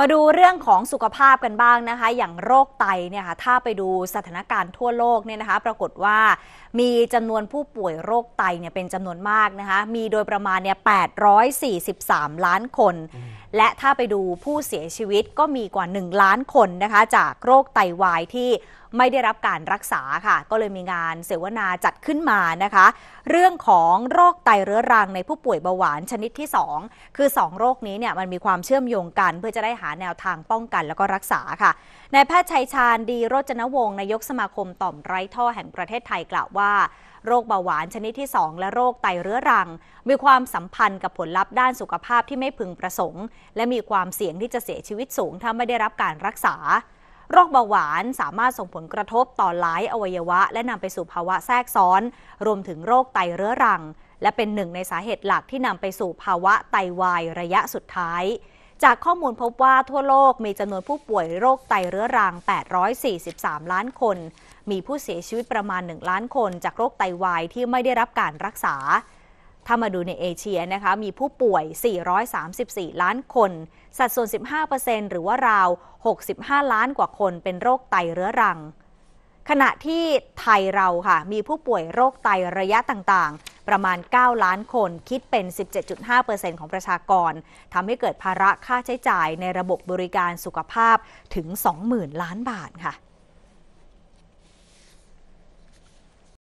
มาดูเรื่องของสุขภาพกันบ้างนะคะ อย่างโรคไตเนี่ยค่ะ ถ้าไปดูสถานการณ์ทั่วโลกเนี่ยนะคะ ปรากฏว่า มีจำนวนผู้ป่วยโรคไตเนี่ยเป็นจำนวนมากนะคะ มีโดยประมาณเนี่ย843 ล้านคน และถ้าไปดูผู้เสียชีวิตก็มีกว่า 1 ล้านคนนะคะ จากโรคไตวายที่ไม่ได้รับการรักษาค่ะ ก็เลยมีงานเสวนาจัดขึ้นมานะคะ เรื่องของโรคไตเรื้อรังในผู้ป่วยเบาหวานชนิดที่ 2 คือ 2 โรคนี้เนี่ยมันมีความเชื่อมโยงกัน เพื่อจะได้หาแนวทางป้องกันแล้วก็รักษาค่ะนายแพทย์ชัยชาญดีโรจนวงศ์นายกสมาคมต่อมไร้ท่อแห่งประเทศไทยกล่าวว่าโรคเบาหวานชนิดที่ 2 และโรคไตเรื้อรัง มีความสัมพันธ์กับผลลัพธ์ด้านสุขภาพที่ไม่พึงประสงค์ และมีความเสี่ยงที่จะเสียชีวิตสูงถ้าไม่ได้รับการรักษาโรคเบาหวานสามารถส่งผลกระทบต่อหลายอวัยวะ และนำไปสู่ภาวะแทรกซ้อน รวมถึงโรคไตเรื้อรัง และเป็นหนึ่งในสาเหตุหลักที่นำไปสู่ภาวะไตาวายระยะสุดท้าย จากข้อมูลพบว่าทั่วโลกมีจำนวนผู้ป่วยโรคไตเรื้อรัง 843 ล้านคน มีผู้เสียชีวิตประมาณ 1 ล้านคน จากโรคไตาวายที่ไม่ได้รับการรักษาถ้ามาดูในเอเชียนะคะ มีผู้ป่วย 434 ล้านคน สัดส่วน 15%หรือว่าราว 65 ล้านกว่าคนเป็นโรคไตเรื้อรัง ขณะที่ไทยเราค่ะ มีผู้ป่วยโรคไตระยะต่างๆ ประมาณ 9 ล้านคนคิดเป็น 17.5%ของประชากรทำให้เกิดภาระค่าใช้จ่ายในระบบบริการสุขภาพถึง 20,000 ล้านบาทค่ะ